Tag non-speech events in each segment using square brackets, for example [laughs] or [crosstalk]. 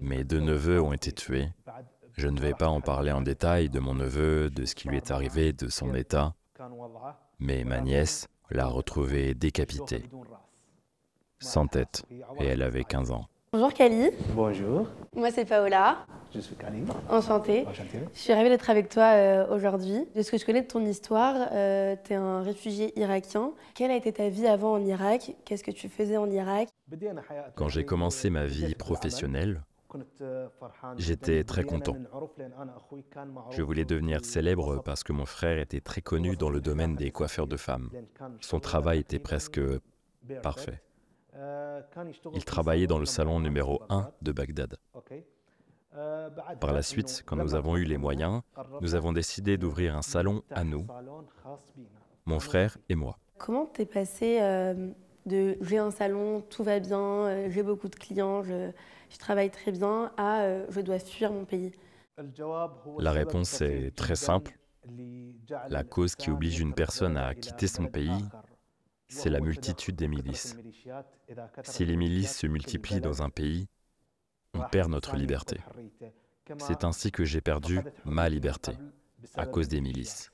Mes deux neveux ont été tués. Je ne vais pas en parler en détail de mon neveu, de ce qui lui est arrivé, de son état, mais ma nièce l'a retrouvée décapitée, sans tête, et elle avait 15 ans. Bonjour Kali. Bonjour. Moi c'est Paola. Je suis Kali. Enchantée. Je suis ravie d'être avec toi euh, aujourd'hui. De ce que je connais de ton histoire, euh, tu es un réfugié irakien. Quelle a été ta vie avant en Irak Qu'est-ce que tu faisais en Irak Quand j'ai commencé ma vie professionnelle, J'étais très content. Je voulais devenir célèbre parce que mon frère était très connu dans le domaine des coiffeurs de femmes. Son travail était presque parfait. Il travaillait dans le salon numéro 1 de Bagdad. Par la suite, quand nous avons eu les moyens, nous avons décidé d'ouvrir un salon à nous, mon frère et moi. Comment t'es passé euh, de j'ai un salon, tout va bien, euh, j'ai beaucoup de clients, je, je travaille très bien à euh, je dois fuir mon pays La réponse est très simple. La cause qui oblige une personne à quitter son pays, c'est la multitude des milices. Si les milices se multiplient dans un pays, on perd notre liberté. C'est ainsi que j'ai perdu ma liberté, à cause des milices.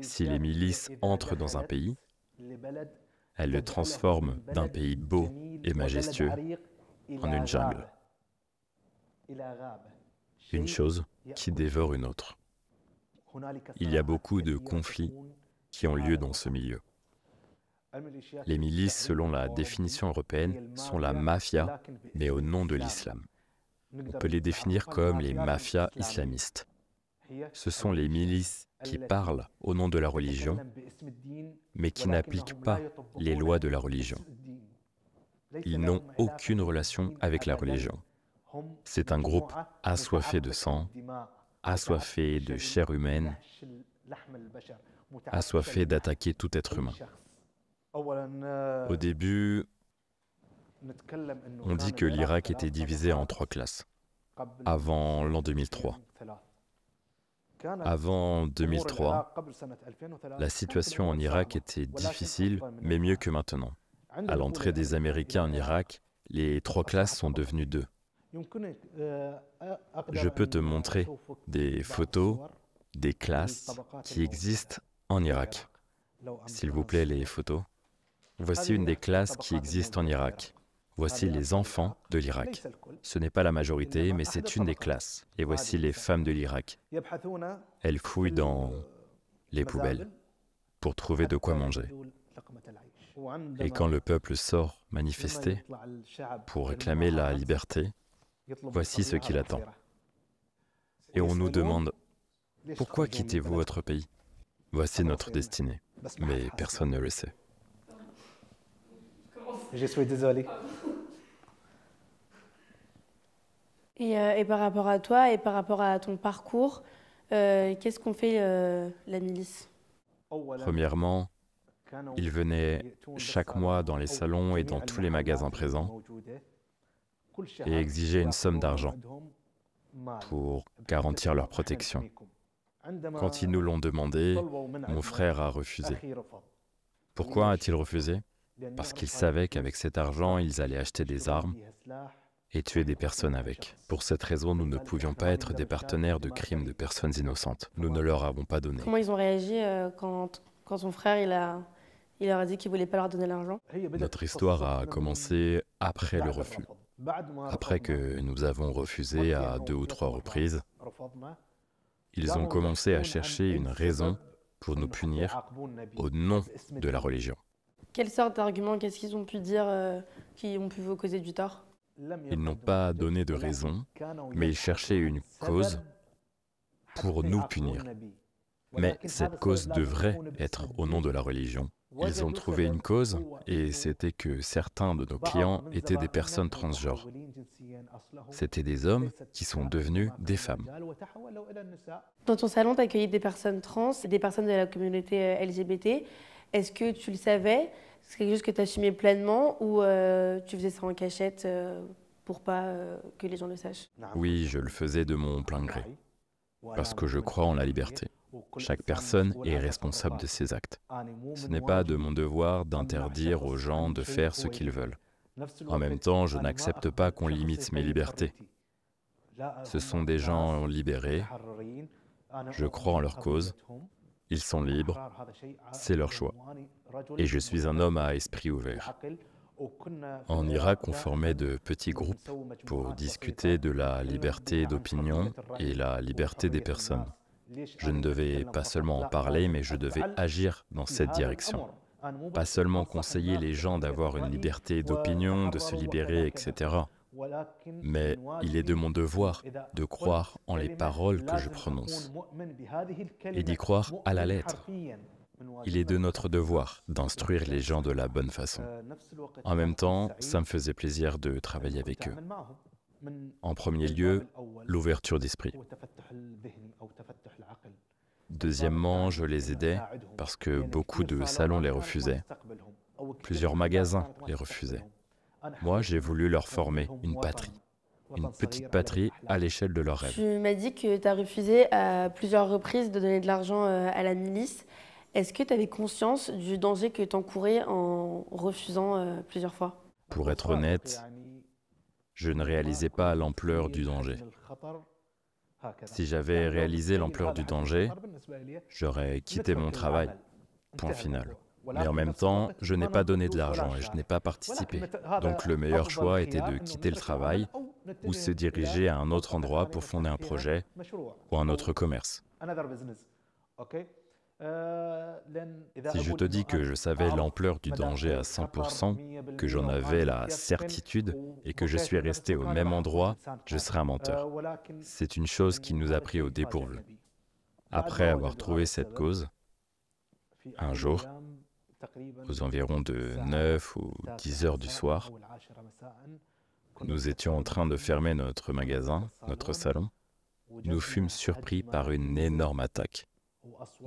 Si les milices entrent dans un pays, elles le transforment d'un pays beau et majestueux en une jungle une chose qui dévore une autre. Il y a beaucoup de conflits qui ont lieu dans ce milieu. Les milices, selon la définition européenne, sont la mafia, mais au nom de l'islam. On peut les définir comme les mafias islamistes. Ce sont les milices qui parlent au nom de la religion, mais qui n'appliquent pas les lois de la religion. Ils n'ont aucune relation avec la religion. C'est un groupe assoiffé de sang, assoiffé de chair humaine, assoiffé d'attaquer tout être humain. Au début, on dit que l'Irak était divisé en trois classes avant l'an 2003. Avant 2003, la situation en Irak était difficile, mais mieux que maintenant. À l'entrée des Américains en Irak, les trois classes sont devenues deux. Euh, Je peux te montrer des photos des classes qui existent en Irak. S'il vous plaît, les photos. Voici une des classes qui existent en Irak. Voici les enfants de l'Irak. Ce n'est pas la majorité, mais c'est une des classes. Et voici les femmes de l'Irak. Elles fouillent dans euh, les poubelles pour trouver de quoi manger. Et quand le peuple sort manifester pour réclamer la liberté, Voici ce qu'il attend, Et on nous demande, pourquoi quittez-vous votre pays Voici notre destinée, mais personne ne le sait. Je suis désolé. Euh, et, par rapport à toi et par rapport à ton parcours, euh, qu'est-ce qu'on fait euh, la milice Premièrement, il venait chaque mois dans les salons et dans tous les magasins présents et exiger une somme d'argent pour garantir leur protection. Quand ils nous l'ont demandé, mon frère a refusé. Pourquoi a-t-il refusé Parce qu'il savait qu'avec cet argent, ils allaient acheter des armes et tuer des personnes avec. Pour cette raison, nous ne pouvions pas être des partenaires de crimes de personnes innocentes. Nous ne leur avons pas donné. Comment ils ont réagi euh, quand, quand son frère il leur a dit qu'il ne voulait pas leur donner l'argent Notre histoire a commencé après le refus. Après que nous avons refusé à deux ou trois reprises, ils ont commencé à chercher une raison pour nous punir au nom de la religion. Quelle sorte d'argument, qu'est-ce qu'ils ont pu dire qui ont pu vous causer du tort Ils n'ont pas donné de raison, mais ils cherchaient une cause pour nous punir. Mais cette cause devrait être au nom de la religion ils ont trouvé une cause et c'était que certains de nos bah, clients étaient des personnes transgenres. C'était des hommes qui sont devenus des femmes. Dans ton salon, tu accueilli des personnes trans, des personnes de la communauté euh, LGBT. Est-ce que tu le savais C'est quelque chose que tu assumais pleinement ou euh, tu faisais ça en cachette euh, pour pas que les gens le sachent Oui, je le faisais de mon plein gré, parce que je crois en la liberté. Chaque personne est responsable de ses actes. Ce n'est pas de mon devoir d'interdire aux gens de faire ce qu'ils veulent. En même temps, je n'accepte pas qu'on limite mes libertés. Ce sont des gens libérés. Je crois en leur cause. Ils sont libres. C'est leur choix. Et je suis un homme à esprit ouvert. En Irak, on formait de petits groupes pour discuter de la liberté d'opinion et la liberté des personnes. Je ne devais pas seulement en parler, mais je devais agir dans cette direction. Pas seulement conseiller les gens d'avoir une liberté d'opinion, de se libérer, etc. Mais il est de mon devoir de croire en les paroles que je prononce et d'y croire à la lettre. Il est de notre devoir d'instruire les gens de la bonne façon. En même temps, ça me faisait plaisir de travailler avec eux. En premier lieu, l'ouverture d'esprit. Deuxièmement, je les aidais parce que beaucoup de salons les refusaient. Plusieurs magasins les refusaient. Moi, j'ai voulu leur former une patrie, une petite patrie à l'échelle de leur rêve. Tu m'as dit que tu as refusé à plusieurs reprises de donner de l'argent euh, à la milice. Est-ce que tu avais conscience du danger que tu encourais en refusant euh, plusieurs fois Pour être honnête, je ne réalisais pas l'ampleur du danger. Si j'avais réalisé l'ampleur du danger, j'aurais quitté mon travail. Point final. Mais en même temps, je n'ai pas donné de l'argent et je n'ai pas participé. Donc le meilleur choix était de quitter le travail ou se diriger à un autre endroit pour fonder un projet ou un autre commerce. Euh, si je te dis que je savais l'ampleur du danger à 100%, que j'en avais la certitude et que je suis resté au même endroit, je serais un menteur. C'est une chose qui nous a pris au dépourvu. Après avoir trouvé cette cause, un jour, aux environs de 9 ou 10 heures du soir, nous étions en train de fermer notre magasin, notre salon. Nous fûmes surpris par une énorme attaque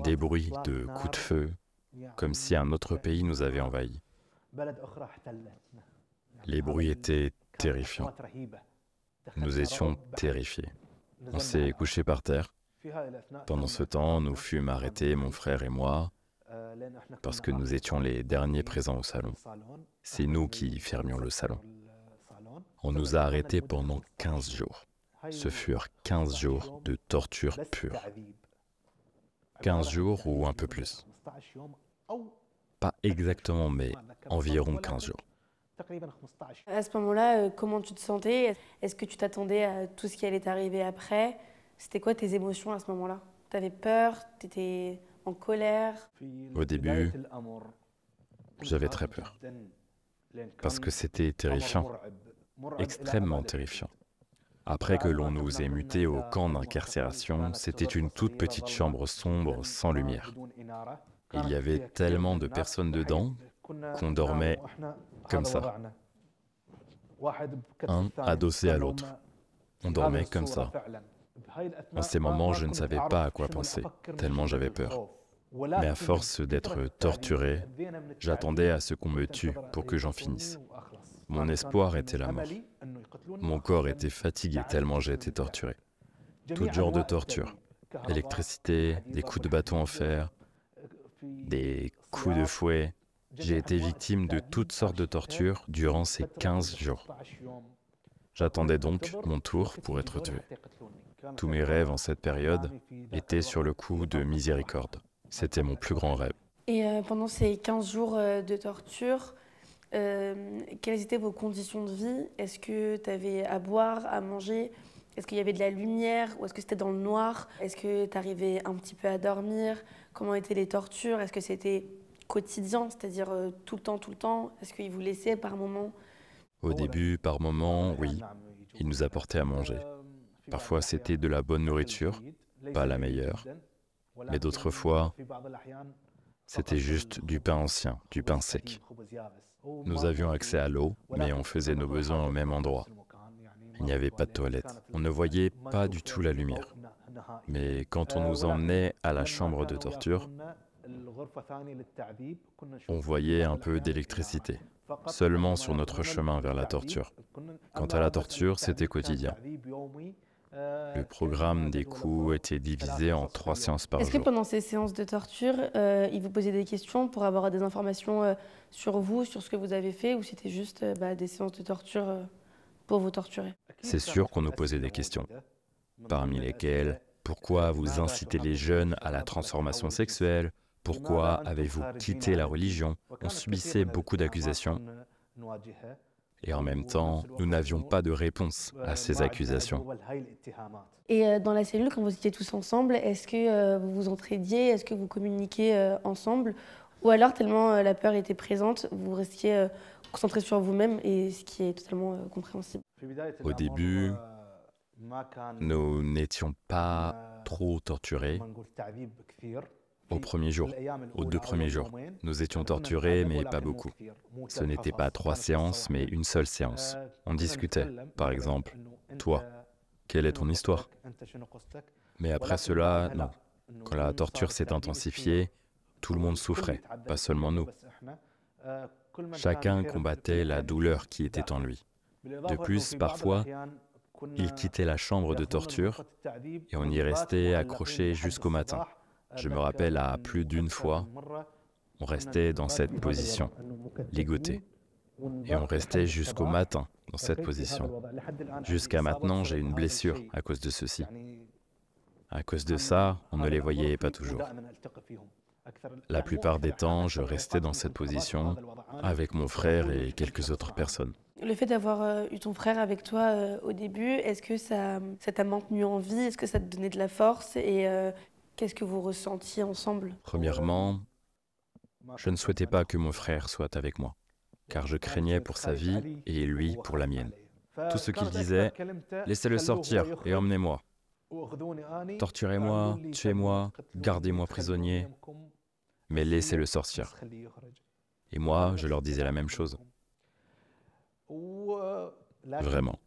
des bruits de coups de feu, comme si un autre pays nous avait envahis. Les bruits étaient terrifiants. Nous étions terrifiés. On s'est couché par terre. Pendant ce temps, nous fûmes arrêtés, mon frère et moi, parce que nous étions les derniers présents au salon. C'est nous qui fermions le salon. On nous a arrêtés pendant 15 jours. Ce furent 15 jours de torture pure. 15 jours ou un peu plus. Pas exactement, mais environ 15 jours. À ce moment-là, euh, comment tu te sentais Est-ce que tu t'attendais à tout ce qui allait t'arriver après C'était quoi tes émotions à ce moment-là T'avais peur T'étais en colère Au début, j'avais très peur. Parce que c'était terrifiant. Extrêmement terrifiant. Après que l'on nous ait mutés au camp d'incarcération, c'était une toute petite chambre sombre sans lumière. Il y avait tellement de personnes dedans qu'on dormait comme ça, un adossé à l'autre. On dormait comme ça. En ces moments, je ne savais pas à quoi penser, tellement j'avais peur. Mais à force d'être torturé, j'attendais à ce qu'on me tue pour que j'en finisse. Mon espoir était la mort. Mon corps était fatigué tellement j'ai été torturé. Tout genre de torture. Électricité, des coups de bâton en fer, des coups de fouet. J'ai été victime de toutes sortes de tortures durant ces 15 jours. J'attendais donc mon tour pour être tué. Tous mes rêves en cette période étaient sur le coup de miséricorde. C'était mon plus grand rêve. Et euh, pendant ces 15 jours euh, de torture, euh, quelles étaient vos conditions de vie Est-ce que tu avais à boire, à manger Est-ce qu'il y avait de la lumière ou est-ce que c'était dans le noir Est-ce que tu arrivais un petit peu à dormir Comment étaient les tortures Est-ce que c'était quotidien, c'est-à-dire euh, tout le temps, tout le temps Est-ce qu'ils vous laissaient par moment Au début, par moment, oui. Ils nous apportaient à manger. Parfois, c'était de la bonne nourriture, pas la meilleure. Mais d'autres fois, c'était juste du pain ancien, du pain sec. Nous avions accès à l'eau, mais on faisait nos besoins au même endroit. Il n'y avait pas de toilette. On ne voyait pas du tout la lumière. Mais quand on nous emmenait à la chambre de torture, on voyait un peu d'électricité, seulement sur notre chemin vers la torture. Quant à la torture, c'était quotidien. Euh, Le programme euh, des coups était divisé en trois séances par jour. Est-ce que pendant ces séances de torture, euh, ils vous posaient des questions pour avoir des informations sur vous, sur ce que vous avez fait, ou c'était juste bah, des séances de torture pour vous torturer C'est sûr qu'on nous posait des questions, parmi lesquelles pourquoi vous incitez les jeunes à la transformation sexuelle Pourquoi avez-vous quitté la religion On subissait beaucoup d'accusations. Et en même temps, nous n'avions pas de réponse à ces accusations. Et euh, dans la cellule, quand vous étiez tous ensemble, est-ce que euh, vous vous entraidiez Est-ce que vous communiquiez euh, ensemble Ou alors, tellement la peur était présente, vous restiez concentrés sur vous-même, et ce qui est totalement compréhensible. Au début, nous n'étions pas trop torturés au premier jour, aux deux premiers jours. Nous étions torturés, mais pas beaucoup. Ce n'était pas trois séances, mais une seule séance. On discutait, par exemple, toi, quelle est ton histoire Mais après cela, non. Quand la torture s'est intensifiée, tout le monde souffrait, pas seulement nous. Chacun combattait la douleur qui était en lui. De plus, parfois, il quittait la chambre de torture et on y restait accroché jusqu'au matin. Je me rappelle à plus d'une fois, on restait dans cette position, ligoté. Et on restait jusqu'au matin dans cette position. Jusqu'à maintenant, j'ai une blessure à cause de ceci. À cause de ça, on ne les voyait pas toujours. La plupart des temps, je restais dans cette position avec mon frère et quelques autres personnes. Le fait d'avoir euh, eu ton frère avec toi euh, au début, est-ce que ça t'a maintenu en vie Est-ce que ça te donnait de la force euh, Qu'est-ce que vous ressentiez ensemble Premièrement, je ne souhaitais pas que mon frère soit avec moi, car je craignais pour sa vie et lui pour la mienne. Tout ce qu'il disait, laissez-le sortir et emmenez-moi. Torturez-moi, tuez-moi, gardez-moi prisonnier, mais laissez-le sortir. Et moi, je leur disais la même chose. Vraiment,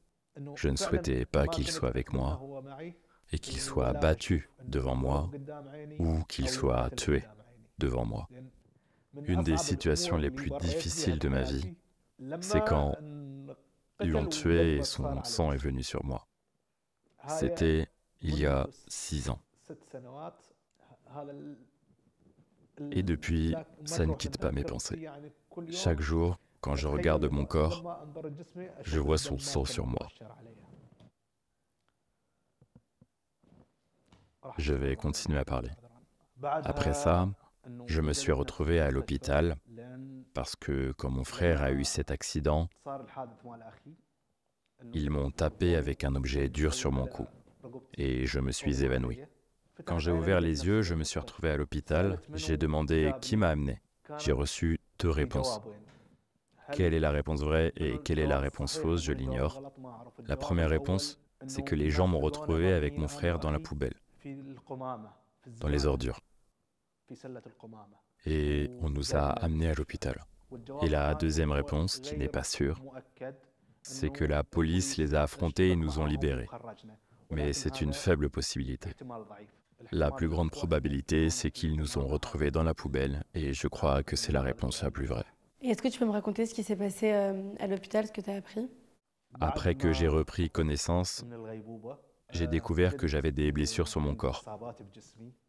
je ne souhaitais pas qu'il soit avec moi, et qu'il soit battu devant moi ou qu'il soit tué devant moi. Une des situations les plus difficiles de ma vie, c'est quand ils l'ont tué et son sang est venu sur moi. C'était il y a six ans. Et depuis, ça ne quitte pas mes pensées. Chaque jour, quand je regarde mon corps, je vois son sang sur moi. Je vais continuer à parler. Bah, Après ça, je me suis retrouvé à l'hôpital parce que quand mon frère a eu cet accident, ils m'ont tapé avec un objet dur sur mon cou et je me suis évanoui. Quand j'ai ouvert les yeux, je me suis retrouvé à l'hôpital. J'ai demandé qui m'a amené. J'ai reçu deux réponses. Quelle est la réponse vraie et quelle est la réponse fausse, je l'ignore. La première réponse, c'est que les gens m'ont retrouvé avec mon frère dans la poubelle dans les ordures. Et on nous a amenés à l'hôpital. Et la deuxième réponse, qui n'est pas sûre, c'est que la police les a affrontés et nous ont libérés. Mais c'est une faible possibilité. La plus grande probabilité, c'est qu'ils nous ont retrouvés dans la poubelle, et je crois que c'est la réponse la plus vraie. Et est-ce que tu peux me raconter ce qui s'est passé euh, à l'hôpital, ce que tu as appris Après que j'ai repris connaissance, j'ai découvert que j'avais des blessures sur mon corps.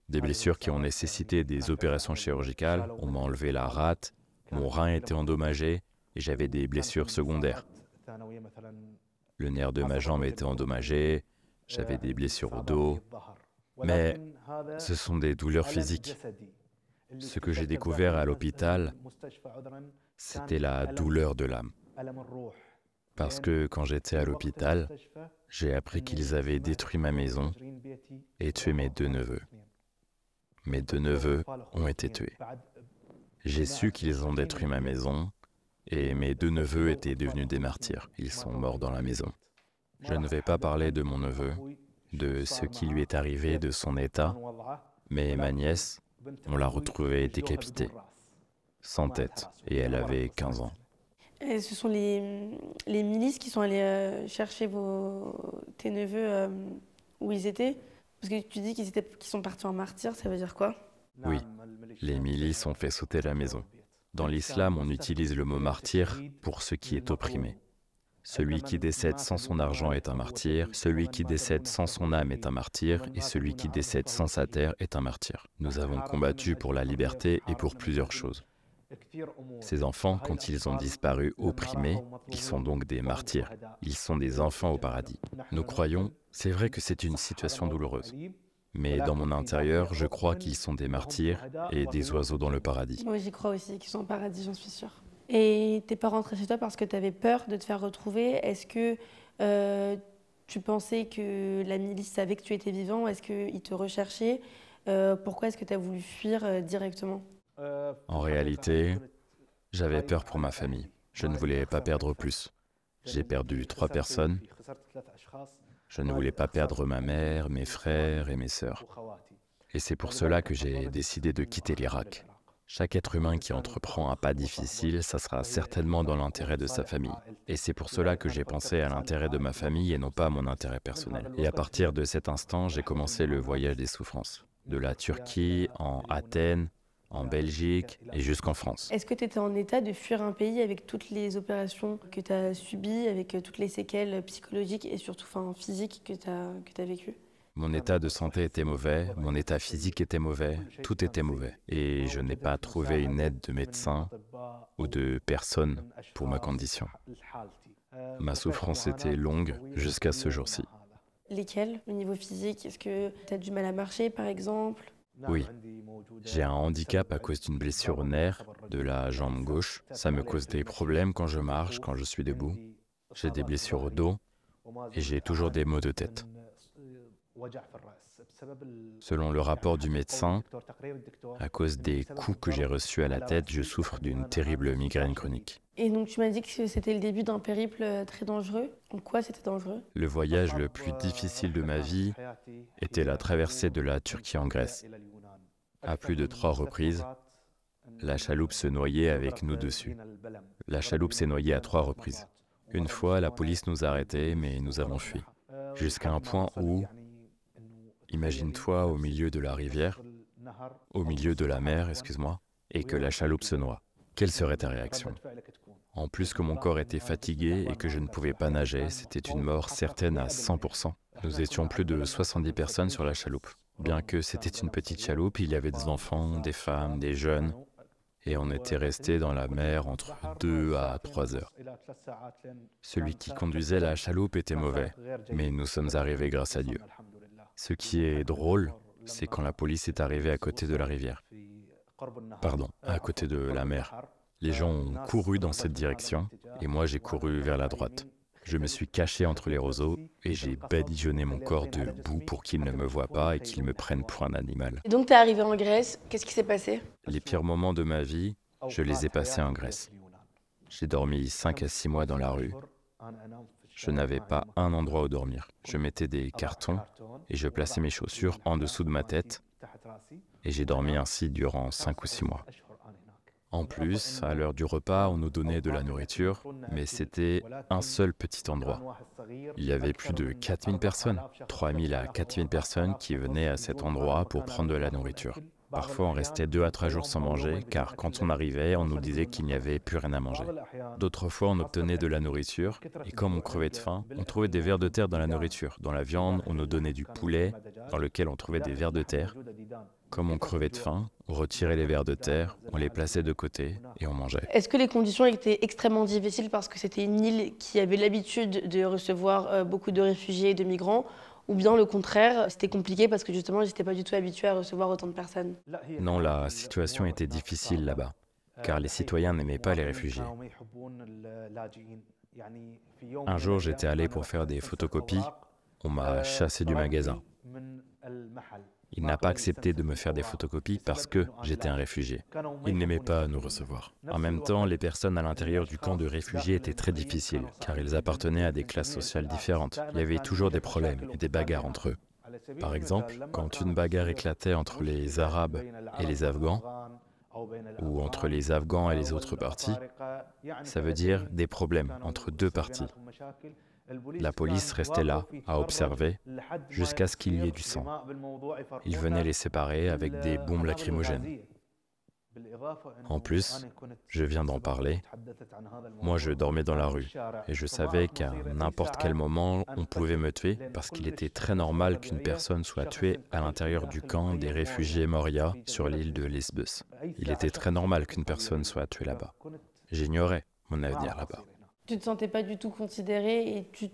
Des blessures qui ont nécessité des opérations chirurgicales, on m'a enlevé la rate, mon rein était endommagé et j'avais des blessures secondaires. Le nerf de ma jambe était endommagé, j'avais des blessures au dos, mais ce sont des douleurs physiques. Ce que j'ai découvert à l'hôpital, c'était la douleur de l'âme. Parce que quand j'étais à l'hôpital, j'ai appris qu'ils avaient détruit ma maison et tué mes deux neveux. Mes deux neveux ont été tués. J'ai su qu'ils ont détruit ma maison et mes deux neveux étaient devenus des martyrs. Ils sont morts dans la maison. Je ne vais pas parler de mon neveu, de ce qui lui est arrivé, de son état, mais ma nièce, on l'a retrouvée décapitée, sans tête, et elle avait 15 ans ce sont les, milices qui sont allées euh, chercher vos, tes neveux euh, où ils étaient Parce que tu dis qu'ils sont partis en martyr, ça veut dire quoi Oui, les milices ont fait sauter la maison. Dans l'islam, on utilise le mot martyr pour ce qui est opprimé. Celui qui décède sans son argent est un martyr, celui qui décède sans son âme est un martyr, et celui qui décède sans sa terre est un martyr. Nous avons combattu pour la liberté et pour plusieurs choses. Ces enfants, quand ils ont disparu opprimés, ils sont donc des martyrs, ils sont des enfants au paradis. Nous croyons, c'est vrai que c'est une situation douloureuse, mais dans mon intérieur, je crois qu'ils sont des martyrs et des oiseaux dans le paradis. Oui, j'y crois aussi qu'ils sont au paradis, j'en suis sûre. Et t'es pas rentré chez toi parce que tu avais peur de te faire retrouver. Est-ce que euh, tu pensais que la milice savait que tu étais vivant Est-ce qu'ils te recherchaient euh, Pourquoi est-ce que tu as voulu fuir euh, directement euh, en réalité, j'avais peur pour ma famille. Je ne voulais pas perdre plus. J'ai perdu trois personnes. Je ne voulais pas perdre ma mère, mes frères et mes sœurs. Et c'est pour cela que j'ai décidé de quitter l'Irak. Chaque être humain qui entreprend un pas difficile, ça sera certainement dans l'intérêt de sa famille. Et c'est pour cela que j'ai pensé à l'intérêt de ma famille et non pas à mon intérêt personnel. Et à partir de cet instant, j'ai commencé le voyage des souffrances. De la Turquie, en Athènes, en Belgique et jusqu'en France. Est-ce que tu étais en état de fuir un pays avec toutes les opérations que tu as subies, avec euh, toutes les séquelles psychologiques et surtout enfin, physiques que tu as, as vécues mon état de santé était mauvais, mon état physique était mauvais, tout était mauvais. Et je n'ai pas trouvé une aide de médecin ou de personne pour ma condition. Ma souffrance était longue jusqu'à ce jour-ci. Lesquelles au niveau physique Est-ce que tu as du mal à marcher par exemple oui. J'ai un handicap à cause d'une blessure au nerf de la jambe gauche. Ça me cause des problèmes quand je marche, quand je suis debout. J'ai des blessures au dos et j'ai toujours des maux de tête. Euh, Selon le rapport du médecin, à cause des coups que j'ai reçus à la tête, je souffre d'une terrible migraine chronique. Et donc tu m'as dit que c'était le début d'un périple euh, très dangereux. En quoi c'était dangereux Le voyage le plus difficile de ma vie était la traversée de la Turquie en Grèce. À plus de trois reprises, la chaloupe se noyait avec nous dessus. La chaloupe s'est noyée à trois reprises. Une fois, la police nous a arrêtés, mais nous avons fui. Jusqu'à un point où, imagine-toi au milieu de la rivière, au milieu de la mer, excuse-moi, et que la chaloupe se noie. Quelle serait ta réaction en plus que mon corps était fatigué et que je ne pouvais pas nager, c'était une mort certaine à 100%. Nous étions plus de 70 personnes sur la chaloupe. Bien que c'était une petite chaloupe, il y avait des enfants, des femmes, des jeunes, et on était resté dans la mer entre 2 à 3 heures. Celui qui conduisait la chaloupe était mauvais, mais nous sommes arrivés grâce à Dieu. Ce qui est drôle, c'est quand la police est arrivée à côté de la rivière. Pardon, à côté de la mer. Les gens ont couru dans cette direction et moi j'ai couru vers la droite. Je me suis caché entre les roseaux et j'ai badigeonné mon corps de boue pour qu'ils ne me voient pas et qu'ils me prennent pour un animal. Et donc tu es arrivé en Grèce, qu'est-ce qui s'est passé Les pires moments de ma vie, je les ai passés en Grèce. J'ai dormi 5 à 6 mois dans la rue. Je n'avais pas un endroit où dormir. Je mettais des cartons et je plaçais mes chaussures en dessous de ma tête. Et j'ai dormi ainsi durant 5 ou 6 mois. En plus, à l'heure du repas, on nous donnait de la nourriture, mais c'était un seul petit endroit. Il y avait plus de 4000 personnes, 3000 à 4000 personnes qui venaient à cet endroit pour prendre de la nourriture. Parfois, on restait deux à trois jours sans manger, car quand on arrivait, on nous disait qu'il n'y avait plus rien à manger. D'autres fois, on obtenait de la nourriture, et comme on crevait de faim, on trouvait des vers de terre dans la nourriture. Dans la viande, on nous donnait du poulet, dans lequel on trouvait des vers de terre. Comme on crevait de faim, on retirait les vers de terre, on les plaçait de côté et on mangeait. Est-ce que les conditions étaient extrêmement difficiles parce que c'était une île qui avait l'habitude de recevoir euh, beaucoup de réfugiés et de migrants ou bien le contraire, c'était compliqué parce que justement, n'étaient pas du tout habitué à recevoir autant de personnes. Non, la situation était difficile là-bas, car les citoyens n'aimaient pas les réfugiés. Un jour, j'étais allé pour faire des photocopies. On m'a chassé du magasin. Il n'a pas accepté de me faire des photocopies parce que j'étais un réfugié. Il n'aimait pas nous recevoir. En même temps, les personnes à l'intérieur du camp de réfugiés étaient très difficiles, car ils appartenaient à des classes sociales différentes. Il y avait toujours des problèmes et des bagarres entre eux. Par exemple, quand une bagarre éclatait entre les Arabes et les Afghans, ou entre les Afghans et les autres partis, ça veut dire des problèmes entre deux parties. La police restait là, à observer, jusqu'à ce qu'il y ait du sang. Ils venaient les séparer avec des bombes lacrymogènes. En plus, je viens d'en parler, moi je dormais dans la rue et je savais qu'à n'importe quel moment on pouvait me tuer parce qu'il était très normal qu'une personne soit tuée à l'intérieur du camp des réfugiés Moria sur l'île de Lesbos. Il était très normal qu'une personne soit tuée là-bas. J'ignorais mon avenir là-bas. Tu te sentais pas du tout considéré et tu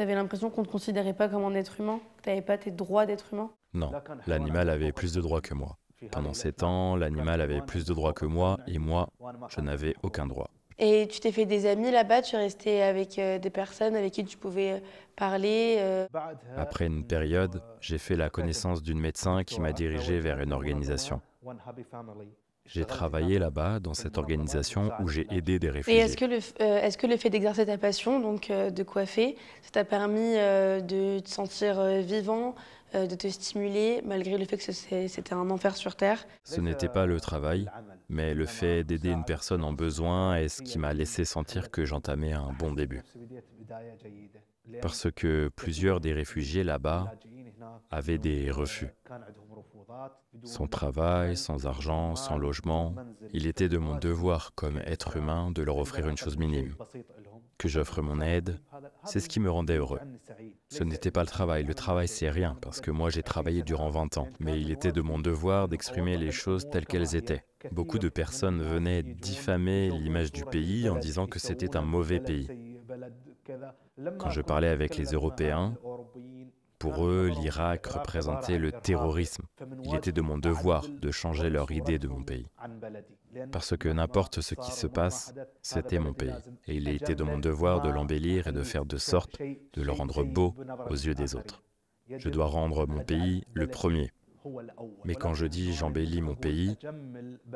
avais l'impression qu'on ne te considérait pas comme un être humain, tu n'avais pas tes droits d'être humain Non, l'animal avait plus de droits que moi. Pendant ces temps, l'animal avait plus de droits que moi et moi, je n'avais aucun droit. Et tu t'es fait des amis là-bas, tu es resté avec des personnes avec qui tu pouvais parler Après une période, j'ai fait la connaissance d'une médecin qui m'a dirigé vers une organisation. J'ai travaillé là-bas, dans cette organisation où j'ai aidé des réfugiés. Et est-ce que, le, euh, que le fait d'exercer ta passion, donc euh, de coiffer, ça t'a permis euh, de te sentir vivant, de te stimuler, malgré le fait que c'était un enfer sur Terre Ce n'était pas le travail, mais le fait d'aider une personne en besoin est ce qui m'a laissé sentir que j'entamais un bon début. Parce que plusieurs des réfugiés là-bas avaient des refus. Sans travail, sans argent, sans logement, il était de mon devoir comme être humain de leur offrir une chose minime. Que j'offre mon aide, c'est ce qui me rendait heureux. Ce n'était pas le travail, le travail c'est rien, parce que moi j'ai travaillé durant 20 ans, mais il était de mon devoir d'exprimer les choses telles qu'elles étaient. Beaucoup de personnes venaient diffamer l'image du pays en disant que c'était un mauvais pays. Quand je parlais avec les Européens, pour eux, l'Irak représentait le terrorisme. Il était de mon devoir de changer leur idée de mon pays. Parce que n'importe ce qui se passe, c'était mon pays. Et il était de mon devoir de l'embellir et de faire de sorte de le rendre beau aux yeux des autres. Je dois rendre mon pays le premier. Mais quand je dis j'embellis mon pays,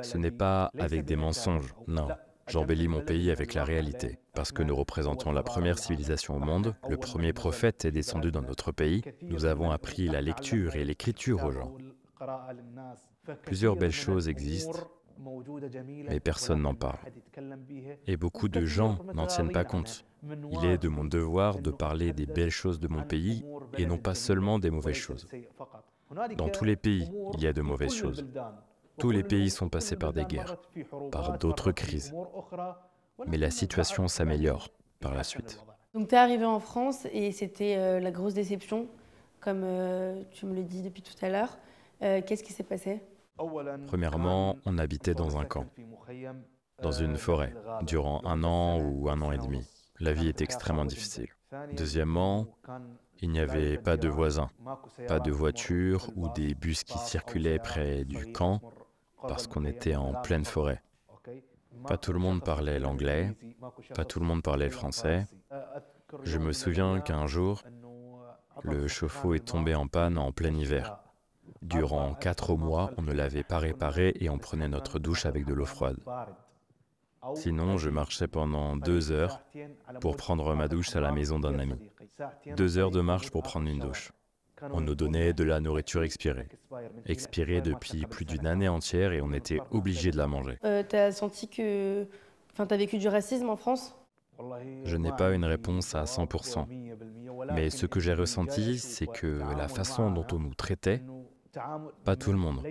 ce n'est pas avec des mensonges, non. J'embellis mon pays avec la réalité parce que nous représentons la première civilisation au monde, le premier prophète est descendu dans notre pays, nous avons appris la lecture et l'écriture aux gens. Plusieurs belles choses existent, mais personne n'en parle. Et beaucoup de gens n'en tiennent pas compte. Il est de mon devoir de parler des belles choses de mon pays et non pas seulement des mauvaises choses. Dans tous les pays, il y a de mauvaises choses. Tous les pays sont passés par des guerres, par d'autres crises mais la situation s'améliore par la suite. Donc tu es arrivé en France et c'était euh, la grosse déception, comme euh, tu me le dis depuis tout à l'heure. Euh, qu'est-ce qui s'est passé Premièrement, on habitait dans un camp, dans une forêt, durant un an ou un an et demi. La vie est extrêmement difficile. Deuxièmement, il n'y avait pas de voisins, pas de voitures ou des bus qui circulaient près du camp parce qu'on était en pleine forêt. Pas tout le monde parlait l'anglais, pas tout le monde parlait le français. Je me souviens qu'un jour, le chauffe-eau est tombé en panne en plein hiver. Durant quatre mois, on ne l'avait pas réparé et on prenait notre douche avec de l'eau froide. Sinon, je marchais pendant deux heures pour prendre ma douche à la maison d'un ami. Deux heures de marche pour prendre une douche. On nous donnait de la nourriture expirée, expirée depuis plus d'une année entière et on était obligé de la manger. Euh, t'as senti que... Enfin, t'as vécu du racisme en France Je n'ai pas une réponse à 100%. Mais ce que j'ai ressenti, c'est que la façon dont on nous traitait, pas tout le monde.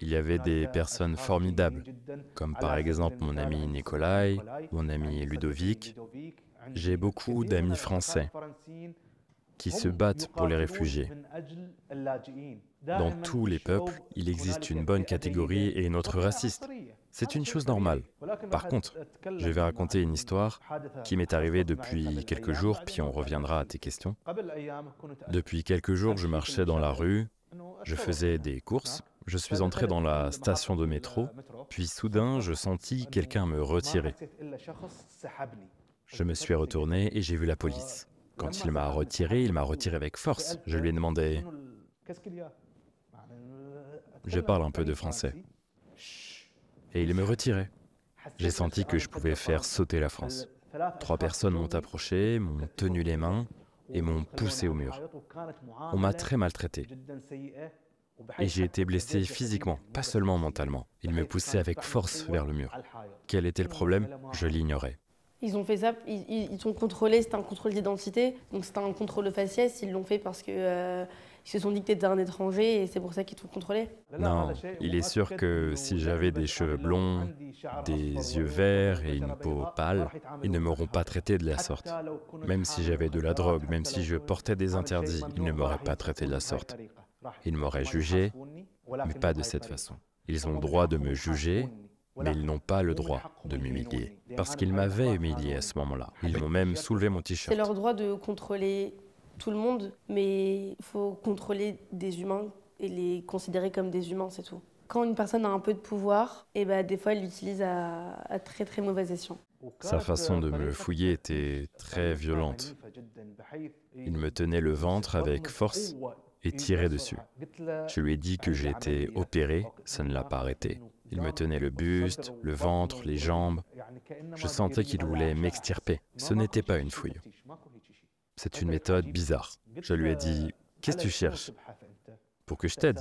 Il y avait des personnes formidables, comme par exemple mon ami Nikolai, mon ami Ludovic. J'ai beaucoup d'amis français qui se battent pour les réfugiés. Dans tous les peuples, il existe une bonne catégorie et une autre raciste. C'est une chose normale. Par contre, je vais raconter une histoire qui m'est arrivée depuis quelques jours, puis on reviendra à tes questions. Depuis quelques jours, je marchais dans la rue, je faisais des courses, je suis entré dans la station de métro, puis soudain, je sentis quelqu'un me retirer. Je me suis retourné et j'ai vu la police. Quand il m'a retiré, il m'a retiré avec force. Je lui ai demandé... Je parle un peu de français. Et il me retirait. J'ai senti que je pouvais faire sauter la France. Trois personnes m'ont approché, m'ont tenu les mains et m'ont poussé au mur. On m'a très maltraité. Et j'ai été blessé physiquement, pas seulement mentalement. Il me poussait avec force vers le mur. Quel était le problème Je l'ignorais. Ils ont fait ça, ils, ils ont contrôlé, c'était un contrôle d'identité, donc c'était un contrôle de faciès, ils l'ont fait parce que... Euh, ils se sont dit que t'étais un étranger et c'est pour ça qu'ils t'ont contrôlé. Non, il est sûr que si j'avais des cheveux blonds, des yeux verts et une peau pâle, ils ne m'auront pas traité de la sorte. Même si j'avais de la drogue, même si je portais des interdits, ils ne m'auraient pas traité de la sorte. Ils m'auraient jugé, mais pas de cette façon. Ils ont le droit de me juger, mais ils n'ont pas le droit de m'humilier, parce qu'ils m'avaient humilié à ce moment-là. Ah, ils m'ont même soulevé mon t-shirt. C'est leur droit de contrôler tout le monde, mais il faut contrôler des humains et les considérer comme des humains, c'est tout. Quand une personne a un peu de pouvoir, et eh ben, des fois elle l'utilise à, très très mauvais escient. Sa façon de me fouiller était très violente. Il me tenait le ventre avec force et tirait dessus. Je lui ai dit que j'étais opéré, ça ne l'a pas arrêté. Il me tenait le buste, le ventre, les jambes. Je sentais qu'il voulait m'extirper. Ce n'était pas une fouille. C'est une méthode bizarre. Je lui ai dit, qu'est-ce que tu cherches Pour que je t'aide.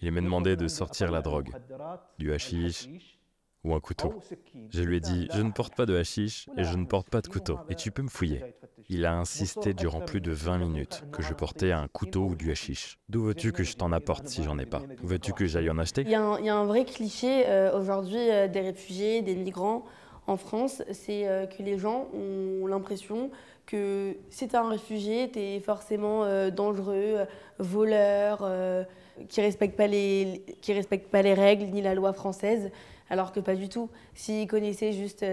Il m'a demandé de sortir la drogue, du hashish, ou un couteau. Oh, je lui ai dit, je ne porte pas de hashish et je ne porte pas de couteau, et tu peux me fouiller. Il a insisté durant plus de 20 minutes que je portais un couteau ou du hashish. D'où veux-tu que je t'en apporte si j'en ai pas Veux-tu que j'aille en acheter il y, a un vrai cliché euh, aujourd'hui euh, des réfugiés, des migrants en France, c'est euh, que les gens ont l'impression que si t'es un réfugié, t'es forcément dangereux, voleur qui respectent pas les qui respectent pas les règles ni la loi française alors que pas du tout. S'ils connaissaient juste 5%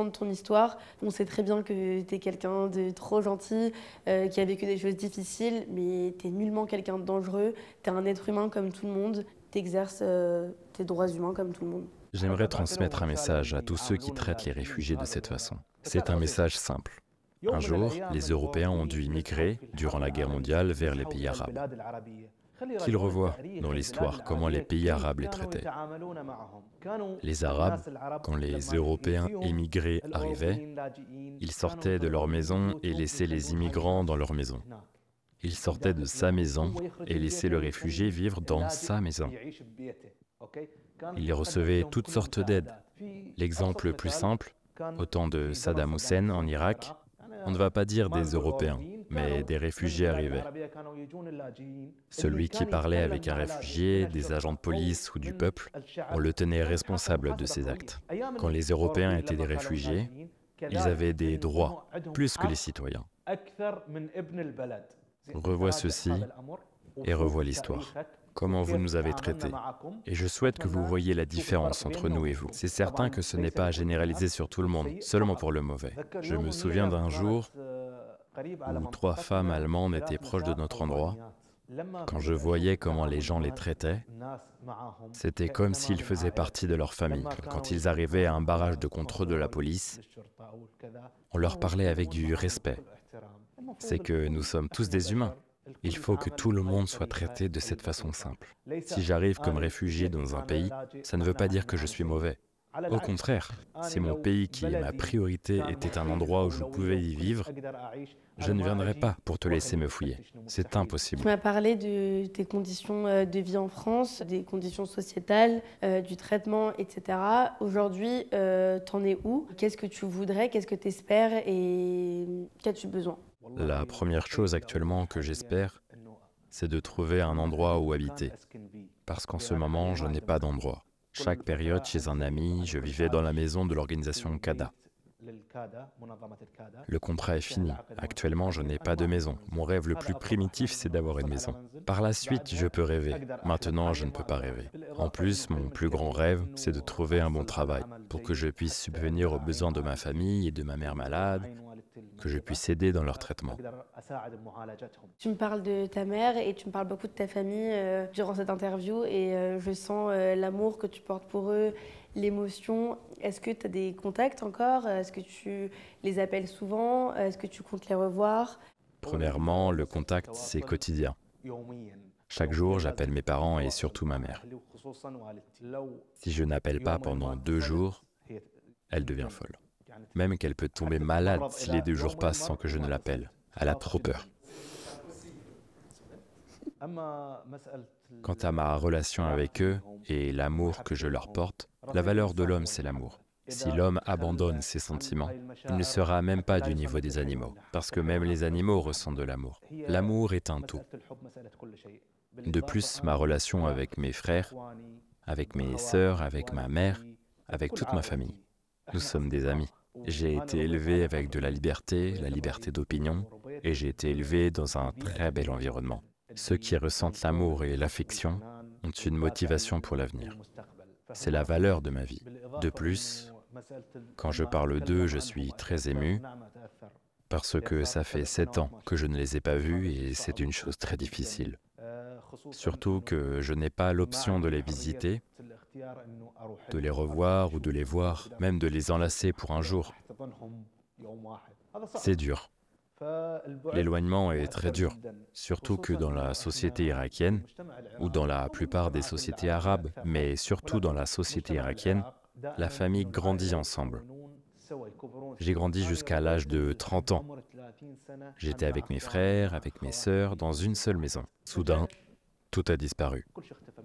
euh, de ton histoire, on sait très bien que tu es quelqu'un de trop gentil, euh, qui a vécu des choses difficiles, mais tu es nullement quelqu'un de dangereux, tu es un être humain comme tout le monde, tu exerces euh, tes droits humains comme tout le monde. J'aimerais transmettre un message à tous ceux qui traitent les réfugiés de cette façon. C'est un message simple. Un jour, les Européens ont dû immigrer, durant la guerre mondiale, vers les pays arabes qu'il revoit dans l'histoire comment les pays arabes les traitaient. Les Arabes, quand les Européens émigrés arrivaient, ils sortaient de leur maison et laissaient les immigrants dans leur maison. Ils sortaient de sa maison et laissaient le réfugié vivre dans sa maison. Ils recevaient toutes sortes d'aides. L'exemple le plus simple, au temps de Saddam Hussein en Irak, on ne va pas dire des Européens, mais des réfugiés arrivaient. Celui qui parlait avec un réfugié, des agents de police ou du peuple, on le tenait responsable de ses actes. Quand les Européens étaient des réfugiés, ils avaient des droits, plus que les citoyens. Revois ceci et revois l'histoire comment vous nous avez traités. Et je souhaite que vous voyez la différence entre nous et vous. C'est certain que ce n'est pas généraliser sur tout le monde, seulement pour le mauvais. Je me souviens d'un jour, où trois femmes allemandes étaient proches de notre endroit, quand je voyais comment les gens les traitaient, c'était comme s'ils faisaient partie de leur famille. Quand ils arrivaient à un barrage de contrôle de la police, on leur parlait avec du respect. C'est que nous sommes tous des humains. Il faut que tout le monde soit traité de cette façon simple. Si j'arrive comme réfugié dans un pays, ça ne veut pas dire que je suis mauvais. Au contraire, si mon pays qui est ma priorité était un endroit où je pouvais y vivre, je ne viendrai pas pour te laisser me fouiller. C'est impossible. Tu m'as parlé de, tes conditions euh, de vie en France, des conditions sociétales, euh, du traitement, etc. Aujourd'hui, euh, t'en es où Qu'est-ce que tu voudrais Qu'est-ce que tu espères Et qu'as-tu besoin La première chose actuellement que j'espère, c'est de trouver un endroit où habiter. Parce qu'en ce moment, je n'ai pas d'endroit. Chaque période chez un ami, je vivais dans la maison de l'organisation CADA. Le contrat est fini. Actuellement, je n'ai pas de maison. Mon rêve le plus primitif, c'est d'avoir une maison. Par la suite, je peux rêver. Maintenant, je ne peux pas rêver. En plus, mon plus grand rêve, c'est de trouver un bon travail pour que je puisse subvenir aux besoins de ma famille et de ma mère malade, que je puisse aider dans leur traitement. Tu me parles de ta mère et tu me parles beaucoup de ta famille euh, durant cette interview et euh, je sens euh, l'amour que tu portes pour eux l'émotion. Est-ce que tu as des contacts encore Est-ce que tu les appelles souvent Est-ce que tu comptes les revoir Premièrement, le contact, c'est quotidien. Chaque jour, j'appelle mes parents et surtout ma mère. Si je n'appelle pas pendant deux jours, elle devient folle. Même qu'elle peut tomber malade si les deux jours passent sans que je ne l'appelle. Elle a trop peur. Quant à ma relation avec eux et l'amour que je leur porte, la valeur de l'homme, c'est l'amour. Si l'homme abandonne ses sentiments, il ne sera même pas du niveau des animaux, parce que même les animaux ressentent de l'amour. L'amour est un tout. De plus, ma relation avec mes frères, avec mes sœurs, avec ma mère, avec toute ma famille. Nous sommes des amis. J'ai été élevé avec de la liberté, la liberté d'opinion, et j'ai été élevé dans un très bel environnement. Ceux qui ressentent l'amour et l'affection ont une motivation pour l'avenir. C'est la valeur de ma vie. De plus, quand je parle d'eux, je suis très ému parce que ça fait sept ans que je ne les ai pas vus et c'est une chose très difficile. Surtout que je n'ai pas l'option de les visiter, de les revoir ou de les voir, même de les enlacer pour un jour. C'est dur. L'éloignement est très dur, surtout que dans la société irakienne, ou dans la plupart des sociétés arabes, mais surtout dans la société irakienne, la famille grandit ensemble. J'ai grandi jusqu'à l'âge de 30 ans. J'étais avec mes frères, avec mes sœurs, dans une seule maison. Soudain, tout a disparu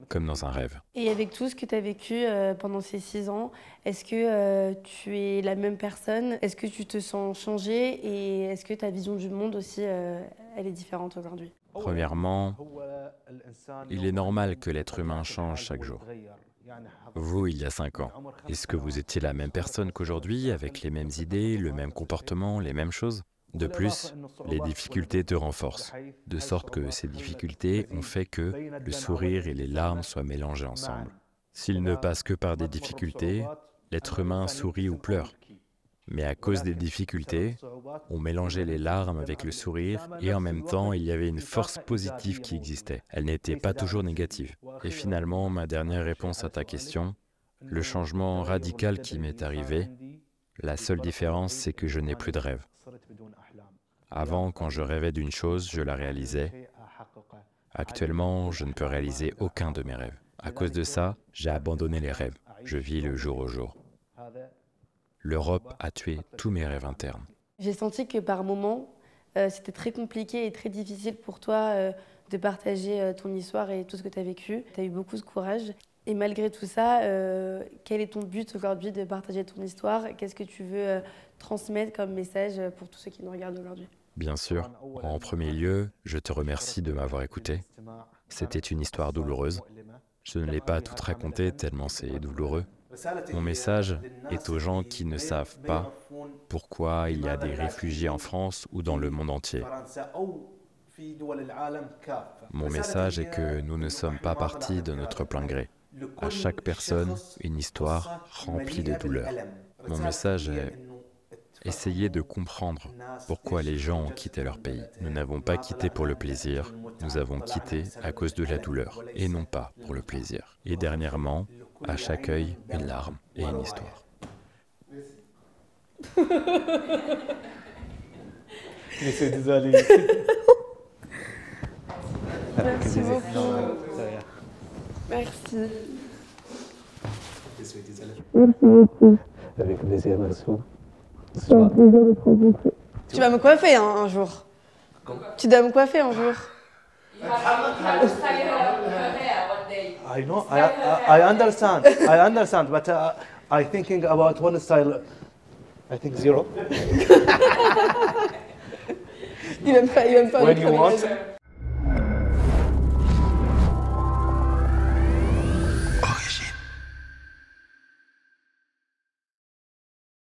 comme dans un rêve. Et avec tout ce que tu as vécu euh, pendant ces six ans, est-ce que euh, tu es la même personne Est-ce que tu te sens changé Et est-ce que ta vision du monde aussi, euh, elle est différente aujourd'hui Premièrement, il est normal que l'être humain change chaque jour. Vous, il y a cinq ans, est-ce que vous étiez la même personne qu'aujourd'hui, avec les mêmes idées, le même comportement, les mêmes choses de plus, les difficultés te renforcent, de sorte que ces difficultés ont fait que le sourire et les larmes soient mélangés ensemble. S'il ne passe que par des difficultés, l'être humain sourit ou pleure. Mais à cause des difficultés, on mélangeait les larmes avec le sourire et en même temps, il y avait une force positive qui existait. Elle n'était pas toujours négative. Et finalement, ma dernière réponse à ta question, le changement radical qui m'est arrivé, la seule différence, c'est que je n'ai plus de rêve. Avant, quand je rêvais d'une chose, je la réalisais. Actuellement, je ne peux réaliser aucun de mes rêves. À cause de ça, j'ai abandonné les rêves. Je vis le jour au jour. L'Europe a tué tous mes rêves internes. J'ai senti que par moments, euh, c'était très compliqué et très difficile pour toi euh, de partager euh, ton histoire et tout ce que tu as vécu. Tu as eu beaucoup de courage. Et malgré tout ça, euh, quel est ton but aujourd'hui de partager ton histoire Qu'est-ce que tu veux euh, transmettre comme message pour tous ceux qui nous regardent aujourd'hui Bien sûr. En premier lieu, je te remercie de m'avoir écouté. C'était une histoire douloureuse. Je ne l'ai pas toute racontée tellement c'est douloureux. Mon message est aux gens qui ne savent pas pourquoi il y a des réfugiés en France ou dans le monde entier. Mon message est que nous ne sommes pas partis de notre plein gré. À chaque personne, une histoire remplie de douleur. Mon message est essayez de comprendre pourquoi les gens ont quitté leur pays. Nous n'avons pas quitté pour le plaisir, nous avons quitté à cause de la douleur, et non pas pour le plaisir. Et dernièrement, à chaque œil, une larme et une histoire. [laughs] Merci Merci. Merci beaucoup. Avec plaisir, merci C'est un plaisir de te rencontrer. Tu vas me coiffer hein, un jour. Comment tu dois me coiffer un jour. I know, I, I, I understand, I understand, but uh, I thinking about one style, I think zero. [laughs] il aime pas, il aime pas. When you want.